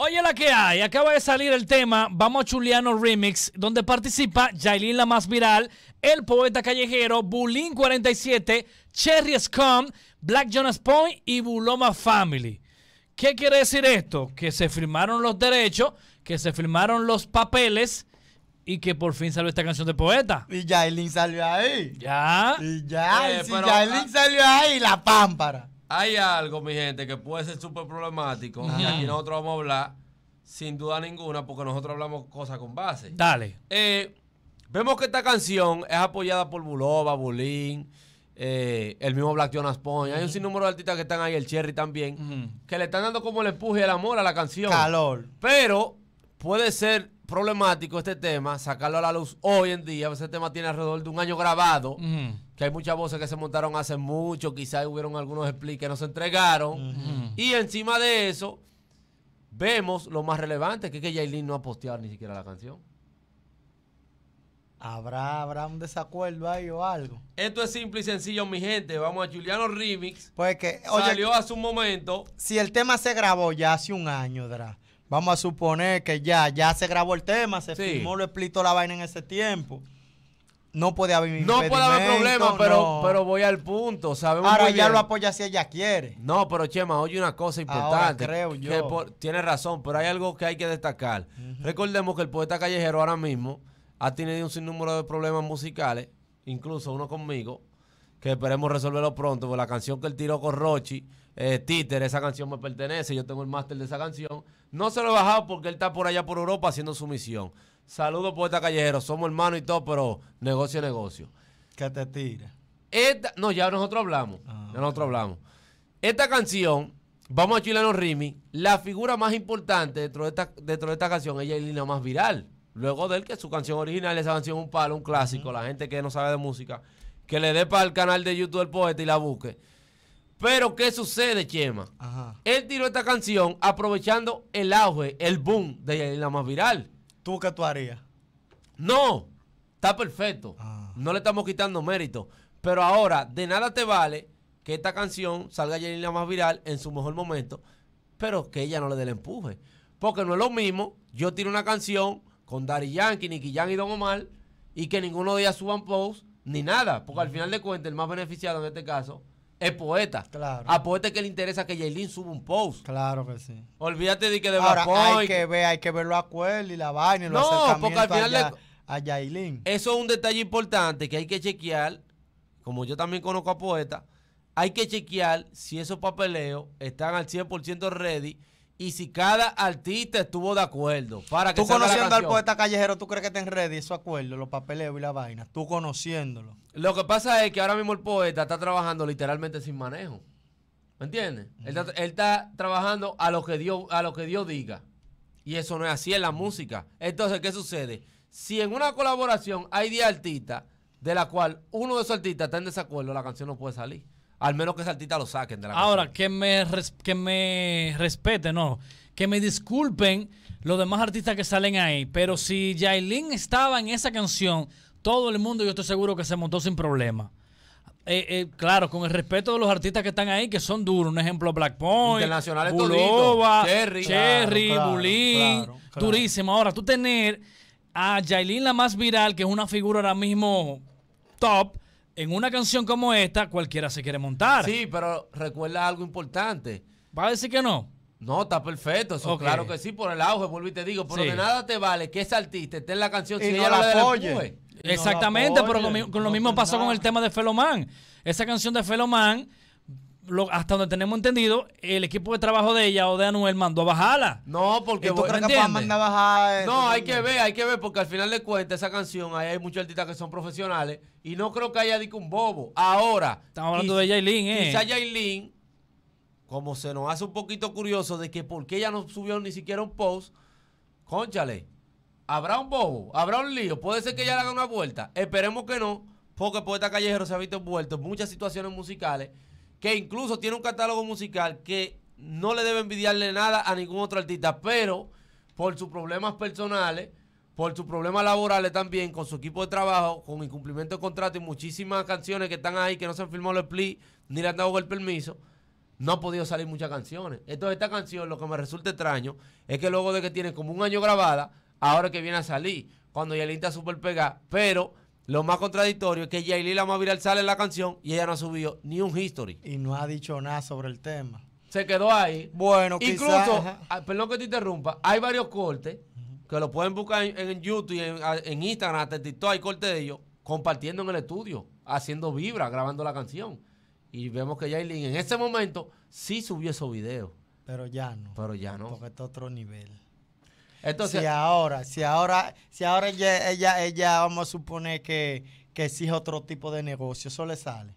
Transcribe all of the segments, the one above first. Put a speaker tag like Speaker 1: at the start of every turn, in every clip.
Speaker 1: Oye la que hay, acaba de salir el tema Vamos a Chuliano Remix, donde participa Jailin la más viral, el poeta callejero, Bulín 47, Cherry Scum, Black Jonas Point y Buloma Family. ¿Qué quiere decir esto? Que se firmaron los derechos, que se firmaron los papeles y que por fin salió esta canción de poeta. Y Jailin salió
Speaker 2: ahí. Ya. Y ya, y ah, salió ahí, la pámpara.
Speaker 3: Hay algo, mi gente, que puede ser súper problemático. Y aquí nosotros vamos a hablar, sin duda ninguna, porque nosotros hablamos cosas con base. Dale. Eh, vemos que esta canción es apoyada por Buloba, Bulín. Eh, el mismo Black Jonas Pony Hay un sinnúmero de artistas que están ahí, el Cherry también, que le están dando como el empuje, el amor a la canción. Calor. Pero puede ser problemático este tema, sacarlo a la luz hoy en día. Ese tema tiene alrededor de un año grabado, que hay muchas voces que se montaron hace mucho, quizás hubieron algunos expliques que no se entregaron. Y encima de eso, vemos lo más relevante, que es que no ha posteado ni siquiera la canción.
Speaker 2: Habrá, habrá un desacuerdo ahí o algo.
Speaker 3: Esto es simple y sencillo, mi gente. Vamos a Juliano
Speaker 2: Remix. Pues que salió hace un momento. Si el tema se grabó ya hace un año, Dra. Vamos a suponer que ya, ya se grabó el tema, se filmó lo explico la vaina en ese tiempo. No puede haber No puede haber problema, pero, pero voy al punto. Sabemos
Speaker 3: Ahora ya lo apoya si ella quiere. No, pero Chema, oye una cosa importante. creo yo. tiene razón, pero hay algo que hay que destacar. Recordemos que el poeta callejero ahora mismo ha tenido un sinnúmero de problemas musicales, incluso uno conmigo, que esperemos resolverlo pronto, porque la canción que él tiró con Rochi, eh, Títer, esa canción me pertenece, yo tengo el máster de esa canción. No se lo he bajado porque él está por allá por Europa haciendo su misión. Saludos, poeta callejero, somos hermanos y todo, pero negocio, negocio. ¿Qué te tira? no, ya nosotros hablamos, ah, ya nosotros hablamos. Esta canción, vamos a Chileno Rimi, la figura más importante dentro de esta, dentro de esta canción, ella es la más viral. Luego de él, que su canción original, esa canción un palo, un clásico, la gente que no sabe de música que le dé para el canal de YouTube del poeta y la busque. Pero, ¿qué sucede, Chema? Ajá. Él tiró esta canción aprovechando el auge, el boom de la más viral. ¿Tú qué tú harías? No, está perfecto. Ah. No le estamos quitando mérito. Pero ahora, de nada te vale que esta canción salga a la más viral en su mejor momento, pero que ella no le dé el empuje. Porque no es lo mismo, yo tiro una canción con Dari Yankee, Nicky Yankee y Don Omar, y que ninguno de ellos suban posts ni nada, porque al final de cuentas el más beneficiado en este caso
Speaker 2: es poeta. Claro. A poeta que le interesa que Jailin suba un post. Claro que sí. Olvídate de que de Ahora, hay que ver, hay que verlo a Cuel y la vaina y no, porque al final a
Speaker 3: Eso es un detalle importante que hay que chequear, como yo también conozco a poeta, hay que chequear si esos papeleos están al 100% ready y si cada
Speaker 2: artista estuvo de acuerdo. Para que tú conociendo al poeta callejero, ¿tú crees que te y esos acuerdo, los papeleos y la vaina? Tú conociéndolo. Lo que pasa es que ahora mismo el poeta está trabajando literalmente
Speaker 3: sin manejo. ¿Me entiendes? Él, está, trabajando a lo, que Dios, a lo que Dios diga. Y eso no es así en la música. Entonces, ¿qué sucede? Si en una colaboración hay 10 artistas, de la cual uno de esos artistas está en desacuerdo, la canción no puede salir. Al menos que Saltita artista lo saquen de la Ahora,
Speaker 1: que me, que me respeten, no. Que me disculpen los demás artistas que salen ahí. Pero si Yailin estaba en esa canción, todo el mundo yo estoy seguro que se montó sin problema. Eh, eh, claro, con el respeto de los artistas que están ahí, que son duros. Un ejemplo, Black Point, Internacionales Cherry, Cherry Bulín, durísimo. Ahora, tú tener a Yailin la más viral, que es una figura ahora mismo top, en una canción como esta, cualquiera se quiere montar. Sí, pero recuerda algo importante. ¿Va a decir que no? No, está perfecto. claro que
Speaker 3: sí, por el auge, vuelvo y te digo. Pero de nada te vale que ese artista esté en la canción si ella la, apoya.
Speaker 1: Exactamente, pero con, lo mismo pasó con el tema de Feloman. Esa canción de Feloman hasta donde tenemos entendido, el equipo de trabajo de ella o de Anuel mandó a bajarla. No, porque tú a
Speaker 2: bajar. No, hay que ver,
Speaker 1: hay que ver, porque al final de cuentas, esa canción, ahí
Speaker 3: hay muchos artistas que son profesionales y no creo que haya dicho un bobo. Ahora. Estamos hablando de Jailin, ¿eh? Quizá Jailín como se nos hace un poquito curioso de que por qué ella no subió ni siquiera un post, conchale, habrá un bobo, habrá un lío, puede ser que ella haga una vuelta. Esperemos que no, porque Poeta Callejero se ha visto envuelto en muchas situaciones musicales que incluso tiene un catálogo musical que no le debe envidiarle nada a ningún otro artista, pero por sus problemas personales, por sus problemas laborales también, con su equipo de trabajo, con incumplimiento de contrato y muchísimas canciones que están ahí que no se han firmado los split ni le han dado el permiso, no ha podido salir muchas canciones. Entonces esta canción lo que me resulta extraño es que luego de que tiene como un año grabada, ahora que viene a salir, cuando ya está súper pegada, pero lo más contradictorio es que la más viral sale en la canción y ella no ha subido ni un history.
Speaker 2: Y no ha dicho nada sobre el tema. Se quedó ahí. Bueno, Incluso, ah,
Speaker 3: perdón que te interrumpa, hay varios cortes que lo pueden buscar en, YouTube, ah, en, Instagram, hasta en TikTok, hay cortes de ellos compartiendo en el estudio, haciendo vibra, grabando la canción. Y vemos
Speaker 2: que Yailin en ese momento sí subió esos videos. Pero ya no. Pero ya no. Porque está otro nivel. Entonces, si ahora, si ahora, si ahora ella, ella, vamos a suponer que, que exige otro tipo de negocio, eso le sale.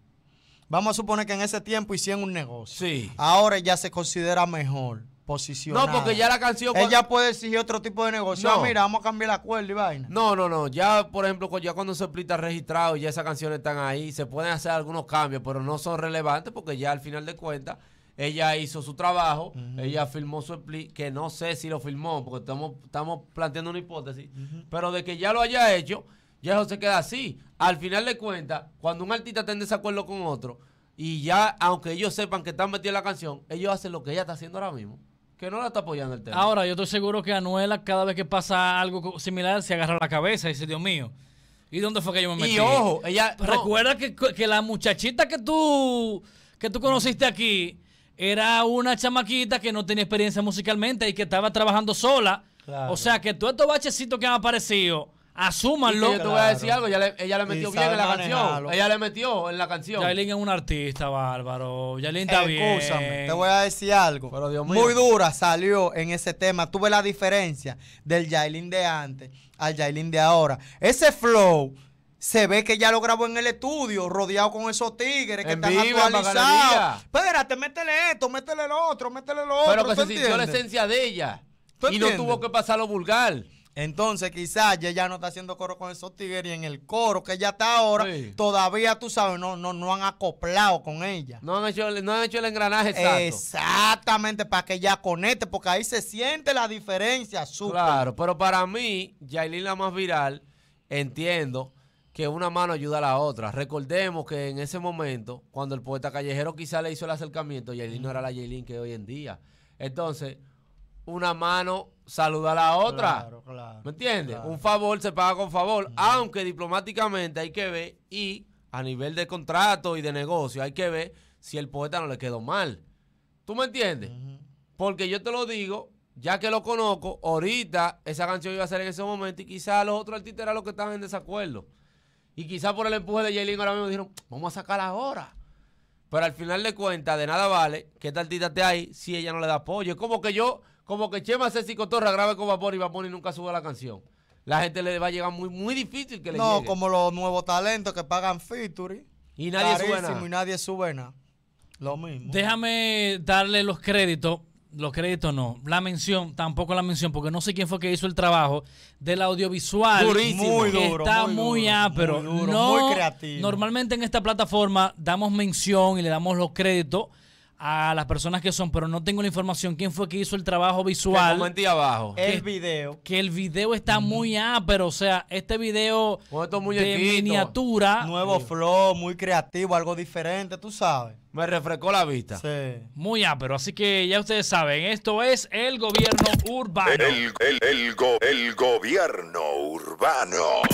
Speaker 2: Vamos a suponer que en ese tiempo hicieron un negocio. Sí. Ahora ella se considera mejor posicionada. No, porque ya la canción. Ella puede exigir otro tipo de negocio. Ah, no. mira, vamos a cambiar la cuerda y vaina. No, no, no. Ya, por ejemplo,
Speaker 3: ya cuando se plita registrado, y ya esas canciones están ahí, se pueden hacer algunos cambios, pero no son relevantes porque ya al final de cuentas ella hizo su trabajo, ella firmó su que no sé si lo firmó porque estamos, estamos planteando una hipótesis, pero de que ya lo haya hecho, ya eso se queda así. Al final de cuentas, cuando un artista está en desacuerdo con otro, y ya, aunque ellos sepan que están metidos en la canción, ellos hacen lo que ella está haciendo ahora mismo. Que no la está apoyando el tema.
Speaker 1: Ahora, yo estoy seguro que Anuela, cada vez que pasa algo similar, se agarra la cabeza y dice, Dios mío. ¿Y dónde fue que yo me metí? Y ojo, ella. Recuerda que, que la muchachita que tú que tú conociste aquí, era una chamaquita que no tenía experiencia musicalmente y que estaba trabajando sola. O sea que todos estos bachecitos que han aparecido, asúmanlo. yo te voy a decir algo, ella
Speaker 3: le, metió bien en la canción.
Speaker 1: Ella le metió en la canción. Yailin es un artista bárbaro. Yailin está Escúchame, bien. Te voy
Speaker 2: a decir algo. Pero Dios mío. Muy dura salió en ese tema. Tuve la diferencia del Yailin de antes al Yailin de ahora. Ese flow se ve que ya lo grabó en el estudio, rodeado con esos tigres que están actualizados. Espérate, métele esto, métele lo otro, métele el otro. Pero que se la esencia de ella. Y no tuvo que pasar lo vulgar. Entonces, quizás ella no está haciendo coro con esos tigres y en el coro que ya está ahora, todavía tú sabes, no, no, han acoplado con ella. No han hecho, no han hecho el engranaje exacto. Exactamente, para que ella conecte, porque ahí se siente
Speaker 3: la diferencia. Super. Claro, pero para mí, Yailin la más viral, entiendo que una mano ayuda a la otra. Recordemos que en ese momento, cuando el poeta callejero quizá le hizo el acercamiento, Yailin no era la Yailin que hoy en día. Entonces, una mano saluda a la otra. Claro, claro, ¿Me entiendes? Un favor se paga con favor. Aunque diplomáticamente hay que ver y a nivel de contrato y de negocio hay que ver si el poeta no le quedó mal. ¿Tú me entiendes? Porque yo te lo digo, ya que lo conozco, ahorita esa canción iba a ser en ese momento y quizá los otros artistas eran los que estaban en desacuerdo. Y quizás por el empuje de Jaylin ahora mismo dijeron, vamos a sacar ahora. Pero al final de cuentas, de nada vale que esta artista esté ahí si ella no le da apoyo. Es como que yo, como que Chema y Cotorra grabe con Vapor y Vapor y nunca sube la canción. La gente le va a llegar muy, muy difícil que le No,
Speaker 2: como los nuevos talentos que pagan featuring. Y nadie sube nada. Y nadie sube nada. Lo mismo.
Speaker 1: Déjame darle los créditos los créditos no. La mención, tampoco la mención, porque no sé quién fue que hizo el trabajo del audiovisual. Muy duro. Está muy, muy creativo. Normalmente en esta plataforma damos mención y le damos los créditos a las personas que son, pero no tengo la información quién fue que hizo el trabajo visual. comenté abajo. el video. Que el video está muy ah, pero o sea, este video de miniatura.
Speaker 2: Nuevo flow, muy creativo, algo diferente, tú sabes. Me refrescó la vista. Sí.
Speaker 1: Muy ah, pero así que ya ustedes saben, esto es el gobierno urbano. El, el gobierno urbano.